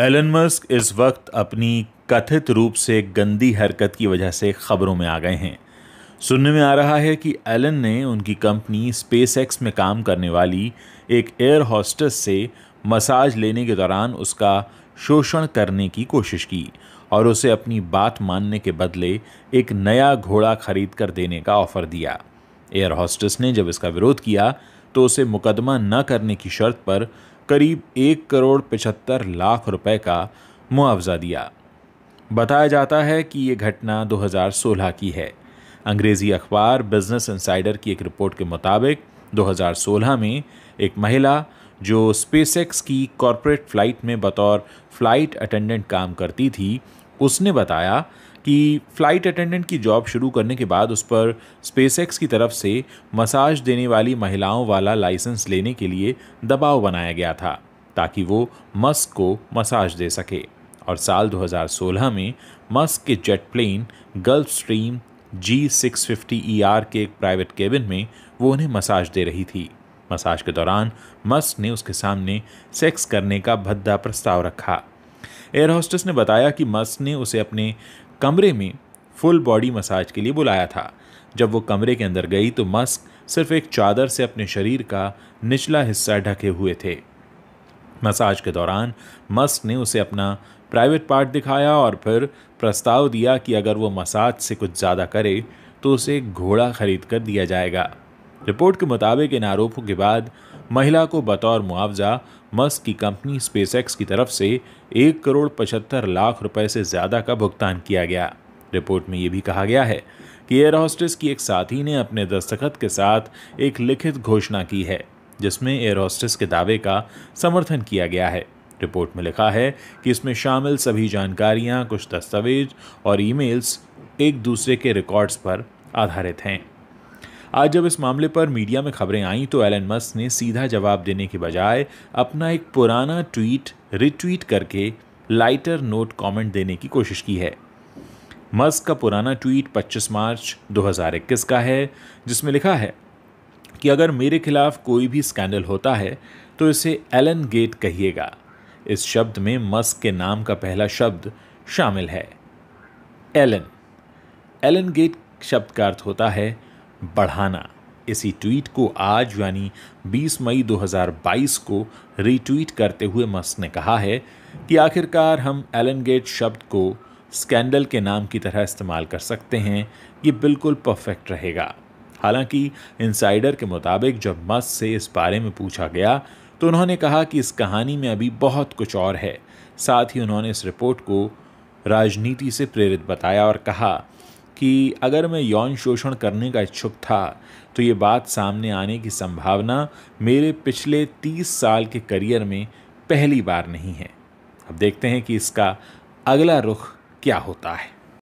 Elon Musk इस वक्त अपनी कथित रूप से गंदी हरकत की वजह से खबरों में आ गए हैं सुनने में आ रहा है कि एलन ने उनकी कंपनी स्पेसएक्स में काम करने वाली एक एयर हॉस्टेस से मसाज लेने के दौरान उसका शोषण करने की कोशिश की और उसे अपनी बात मानने के बदले एक नया घोड़ा खरीद कर देने का ऑफर दिया एयर हॉस्टेस ने जब इसका विरोध किया तो उसे मुकदमा न करने की शर्त पर करीब एक करोड़ पचहत्तर लाख रुपए का मुआवजा दिया बताया जाता है कि ये घटना 2016 की है अंग्रेज़ी अखबार बिजनेस इंसाइडर की एक रिपोर्ट के मुताबिक 2016 में एक महिला जो स्पेसएक्स की कॉरपोरेट फ्लाइट में बतौर फ्लाइट अटेंडेंट काम करती थी उसने बताया कि फ़्लाइट अटेंडेंट की जॉब शुरू करने के बाद उस पर स्पेसएक्स की तरफ से मसाज देने वाली महिलाओं वाला लाइसेंस लेने के लिए दबाव बनाया गया था ताकि वो मस्क को मसाज दे सके और साल 2016 में मस्क के jet plane Gulfstream G six fifty E R के एक प्राइवेट केबिन में वो उन्हें मसाज दे रही थी मसाज के दौरान मस्क ने उसके सामने सेक्स करने का भद्दा प्रस्ताव रखा एयर होस्टेस ने बताया कि मस्क ने उसे अपने कमरे में फुल बॉडी मसाज के लिए बुलाया था जब वो कमरे के अंदर गई तो मस्क सिर्फ एक चादर से अपने शरीर का निचला हिस्सा ढके हुए थे मसाज के दौरान मस्क ने उसे अपना प्राइवेट पार्ट दिखाया और फिर प्रस्ताव दिया कि अगर वो मसाज से कुछ ज़्यादा करे तो उसे घोड़ा खरीद कर दिया जाएगा रिपोर्ट के मुताबिक इन आरोपों के बाद महिला को बतौर मुआवजा मस्क की कंपनी स्पेसएक्स की तरफ से एक करोड़ पचहत्तर लाख रुपए से ज़्यादा का भुगतान किया गया रिपोर्ट में ये भी कहा गया है कि एयर हॉस्टेस की एक साथी ने अपने दस्तखत के साथ एक लिखित घोषणा की है जिसमें एयर हॉस्टेस के दावे का समर्थन किया गया है रिपोर्ट में लिखा है कि इसमें शामिल सभी जानकारियाँ कुछ दस्तावेज और ईमेल्स एक दूसरे के रिकॉर्ड्स पर आधारित हैं आज जब इस मामले पर मीडिया में खबरें आईं तो एलन मस्क ने सीधा जवाब देने के बजाय अपना एक पुराना ट्वीट रिट्वीट करके लाइटर नोट कमेंट देने की कोशिश की है मस्क का पुराना ट्वीट 25 मार्च 2021 का है जिसमें लिखा है कि अगर मेरे खिलाफ कोई भी स्कैंडल होता है तो इसे एलन गेट कहिएगा इस शब्द में मस्क के नाम का पहला शब्द शामिल है एलन एलन गेट शब्द का अर्थ होता है बढ़ाना इसी ट्वीट को आज यानी 20 मई 2022 को रीट्वीट करते हुए मस्क ने कहा है कि आखिरकार हम एलन गेट शब्द को स्कैंडल के नाम की तरह इस्तेमाल कर सकते हैं ये बिल्कुल परफेक्ट रहेगा हालांकि इनसाइडर के मुताबिक जब मस्क से इस बारे में पूछा गया तो उन्होंने कहा कि इस कहानी में अभी बहुत कुछ और है साथ ही उन्होंने इस रिपोर्ट को राजनीति से प्रेरित बताया और कहा कि अगर मैं यौन शोषण करने का इच्छुक था तो ये बात सामने आने की संभावना मेरे पिछले तीस साल के करियर में पहली बार नहीं है अब देखते हैं कि इसका अगला रुख क्या होता है